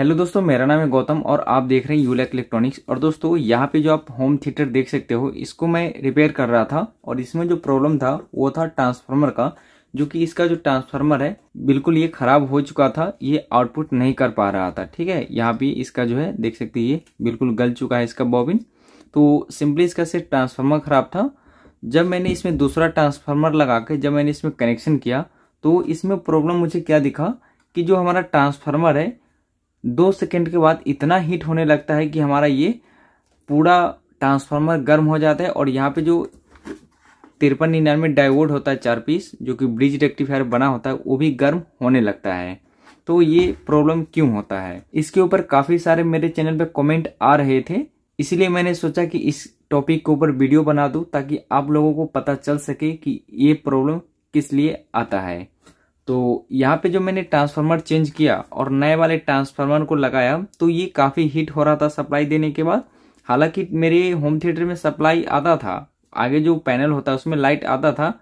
hello दोस्तों मेरा नाम है गौतम और आप देख रहे हैं यूलेक इलेक्ट्रॉनिक्स और दोस्तों यहाँ पे जो आप होम थिएटर देख सकते हो इसको मैं रिपेयर कर रहा था और इसमें जो प्रॉब्लम था वो था ट्रांसफार्मर का जो कि इसका जो ट्रांसफार्मर है बिल्कुल ये खराब हो चुका था ये आउटपुट नहीं कर पा रहा था ठीक है यहाँ पे इसका जो है देख सकते ये बिल्कुल गल चुका है इसका बॉबिन तो सिंपली इसका सिर्फ ट्रांसफार्मर खराब था जब मैंने इसमें दूसरा ट्रांसफार्मर लगा के जब मैंने इसमें कनेक्शन किया तो इसमें प्रॉब्लम मुझे क्या दिखा कि जो हमारा ट्रांसफार्मर है दो सेकेंड के बाद इतना हीट होने लगता है कि हमारा ये पूरा ट्रांसफार्मर गर्म हो जाता है और यहाँ पे जो तिरपन निन्यानवे डायवोड होता है चार पीस जो कि ब्रिज रेक्टिफायर बना होता है वो भी गर्म होने लगता है तो ये प्रॉब्लम क्यों होता है इसके ऊपर काफ़ी सारे मेरे चैनल पे कमेंट आ रहे थे इसलिए मैंने सोचा कि इस टॉपिक के ऊपर वीडियो बना दू ताकि आप लोगों को पता चल सके कि ये प्रॉब्लम किस लिए आता है तो यहाँ पे जो मैंने ट्रांसफार्मर चेंज किया और नए वाले ट्रांसफार्मर को लगाया तो ये काफ़ी हीट हो रहा था सप्लाई देने के बाद हालांकि मेरे होम थिएटर में सप्लाई आता था आगे जो पैनल होता है उसमें लाइट आता था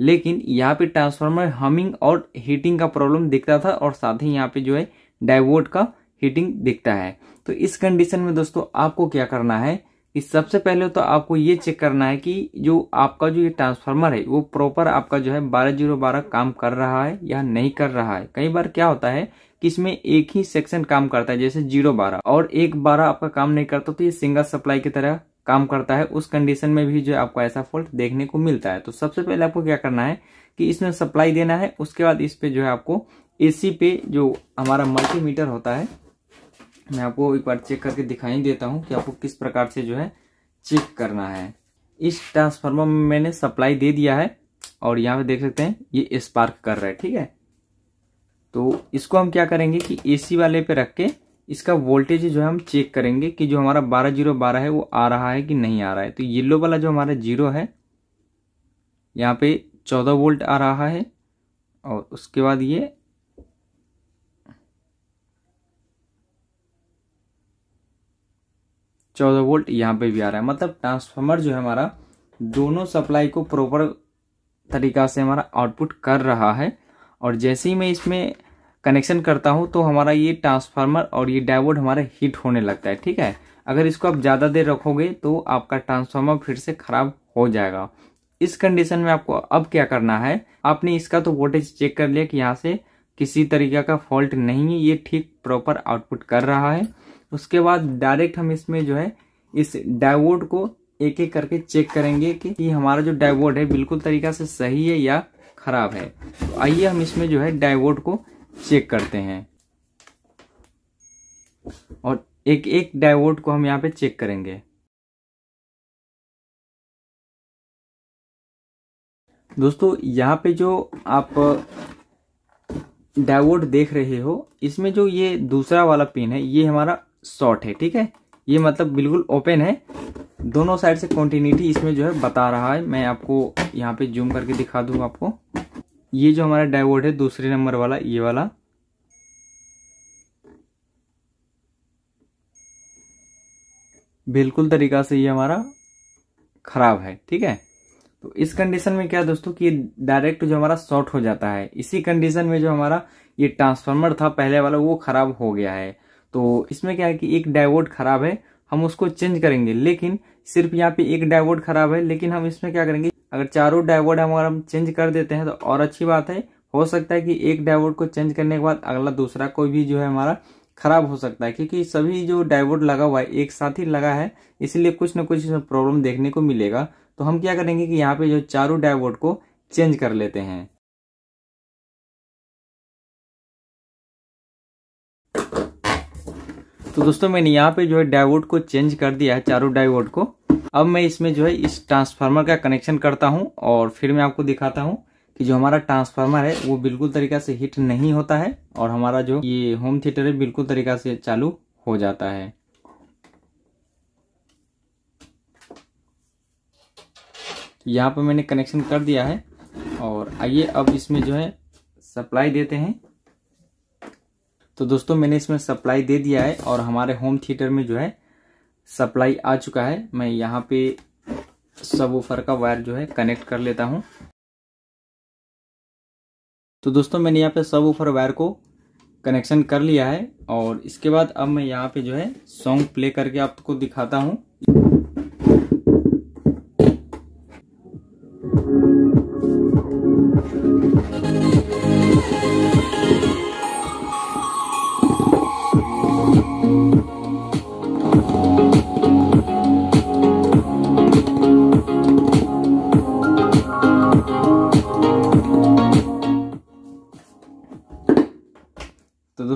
लेकिन यहाँ पे ट्रांसफार्मर हमिंग और हीटिंग का प्रॉब्लम दिखता था और साथ ही यहाँ पे जो है डाइवोट का हीटिंग दिखता है तो इस कंडीशन में दोस्तों आपको क्या करना है इस सबसे पहले तो आपको ये चेक करना है कि जो आपका जो ये ट्रांसफार्मर है वो प्रॉपर आपका जो है बारह जीरो बारह काम कर रहा है या नहीं कर रहा है कई बार क्या होता है कि इसमें एक ही सेक्शन काम करता है जैसे जीरो बारह और एक बारह आपका काम नहीं करता तो ये सिंगल सप्लाई की तरह काम करता है उस कंडीशन में भी जो आपको ऐसा फॉल्ट देखने को मिलता है तो सबसे पहले आपको क्या करना है कि इसमें सप्लाई देना है उसके बाद इस पे जो है आपको एसी पे जो हमारा मल्टीमीटर होता है मैं आपको एक बार चेक करके दिखाई देता हूँ कि आपको किस प्रकार से जो है चेक करना है इस ट्रांसफार्मर में मैंने सप्लाई दे दिया है और यहाँ पे देख सकते हैं ये स्पार्क कर रहा है ठीक है तो इसको हम क्या करेंगे कि एसी वाले पे रख के इसका वोल्टेज जो है हम चेक करेंगे कि जो हमारा बारह जीरो बारह है वो आ रहा है कि नहीं आ रहा है तो येल्लो वाला जो हमारा जीरो है यहाँ पे चौदह वोल्ट आ रहा है और उसके बाद ये चौदह वोल्ट यहाँ पे भी आ रहा है मतलब ट्रांसफार्मर जो है हमारा दोनों सप्लाई को प्रॉपर तरीका से हमारा आउटपुट कर रहा है और जैसे ही मैं इसमें कनेक्शन करता हूँ तो हमारा ये ट्रांसफार्मर और ये डायवोड हमारा हीट होने लगता है ठीक है अगर इसको आप ज़्यादा देर रखोगे तो आपका ट्रांसफार्मर फिर से ख़राब हो जाएगा इस कंडीशन में आपको अब क्या करना है आपने इसका तो वोल्टेज चेक कर लिया कि यहाँ से किसी तरीके का फॉल्ट नहीं है ये ठीक प्रॉपर आउटपुट कर रहा है उसके बाद डायरेक्ट हम इसमें जो है इस डाइवोड को एक एक करके चेक करेंगे कि हमारा जो डाइवोड है बिल्कुल तरीका से सही है या खराब है तो आइए हम इसमें जो है डाइवोड को चेक करते हैं और एक एक डाइवोड को हम यहाँ पे चेक करेंगे दोस्तों यहाँ पे जो आप डाइवोड देख रहे हो इसमें जो ये दूसरा वाला पिन है ये हमारा शॉर्ट है ठीक है ये मतलब बिल्कुल ओपन है दोनों साइड से कॉन्टीन्यूटी इसमें जो है बता रहा है मैं आपको यहाँ पे जूम करके दिखा दूँ आपको ये जो हमारा डायवर्ट है दूसरे नंबर वाला ये वाला बिल्कुल तरीका से ये हमारा खराब है ठीक है तो इस कंडीशन में क्या दोस्तों कि डायरेक्ट जो हमारा शॉर्ट हो जाता है इसी कंडीशन में जो हमारा ये ट्रांसफार्मर था पहले वाला वो खराब हो गया है तो इसमें क्या है कि एक डायवर्ट खराब है हम उसको चेंज करेंगे लेकिन सिर्फ यहाँ पे एक डायवर्ट खराब है लेकिन हम इसमें क्या करेंगे अगर चारों डाइवर्ट हम अगर हम चेंज कर देते हैं तो और अच्छी बात है हो सकता है कि एक डायवर्ट को चेंज करने के बाद अगला दूसरा कोई भी जो है हमारा खराब हो सकता है क्योंकि सभी जो डाइवर्ट लगा हुआ है एक साथ ही लगा है इसलिए कुछ ना कुछ इसमें प्रॉब्लम देखने को मिलेगा तो हम क्या करेंगे कि यहाँ पे जो चारों डाइवर्ट को चेंज कर लेते हैं तो दोस्तों मैंने यहाँ पे जो है डायवोड को चेंज कर दिया है चारों डायवोड को अब मैं इसमें जो है इस ट्रांसफार्मर का कनेक्शन करता हूँ और फिर मैं आपको दिखाता हूँ कि जो हमारा ट्रांसफार्मर है वो बिल्कुल तरीका से हिट नहीं होता है और हमारा जो ये होम थिएटर है बिल्कुल तरीका से चालू हो जाता है यहाँ पर मैंने कनेक्शन कर दिया है और आइए अब इसमें जो है सप्लाई देते हैं तो दोस्तों मैंने इसमें सप्लाई दे दिया है और हमारे होम थिएटर में जो है सप्लाई आ चुका है मैं यहाँ पे सब ऊपर का वायर जो है कनेक्ट कर लेता हूँ तो दोस्तों मैंने यहाँ पे सब ऊपर वायर को कनेक्शन कर लिया है और इसके बाद अब मैं यहाँ पे जो है सॉन्ग प्ले करके आपको दिखाता हूँ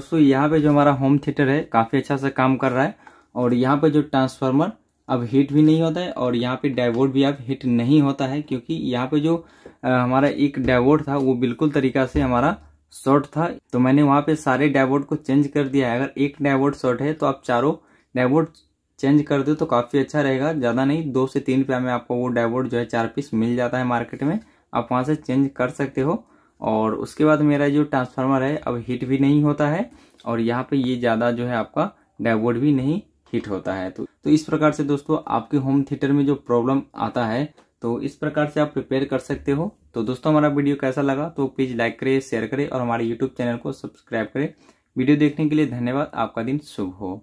दोस्तों यहाँ पे जो हमारा होम थिएटर है काफ़ी अच्छा से काम कर रहा है और यहाँ पे जो ट्रांसफार्मर अब हिट भी नहीं होता है और यहाँ पे डाइवोर्ड भी अब हिट नहीं होता है क्योंकि यहाँ पे जो आ, हमारा एक डाइवोर्ड था वो बिल्कुल तरीका से हमारा शॉर्ट था तो मैंने वहाँ पे सारे डाइवोर्ड को चेंज कर दिया है अगर एक डाइवोर्ड शॉर्ट है तो आप चारों डाइवोर्ड चेंज कर दो तो काफ़ी अच्छा रहेगा ज़्यादा नहीं दो से तीन रुपया में आपको वो डाइवोर्ड जो है चार पीस मिल जाता है मार्केट में आप वहाँ से चेंज कर सकते हो और उसके बाद मेरा जो ट्रांसफार्मर है अब हीट भी नहीं होता है और यहाँ पे ये ज़्यादा जो है आपका डाइवर्ट भी नहीं हीट होता है तो तो इस प्रकार से दोस्तों आपके होम थिएटर में जो प्रॉब्लम आता है तो इस प्रकार से आप प्रिपेयर कर सकते हो तो दोस्तों हमारा वीडियो कैसा लगा तो प्लीज़ लाइक करें शेयर करें और हमारे यूट्यूब चैनल को सब्सक्राइब करें वीडियो देखने के लिए धन्यवाद आपका दिन शुभ हो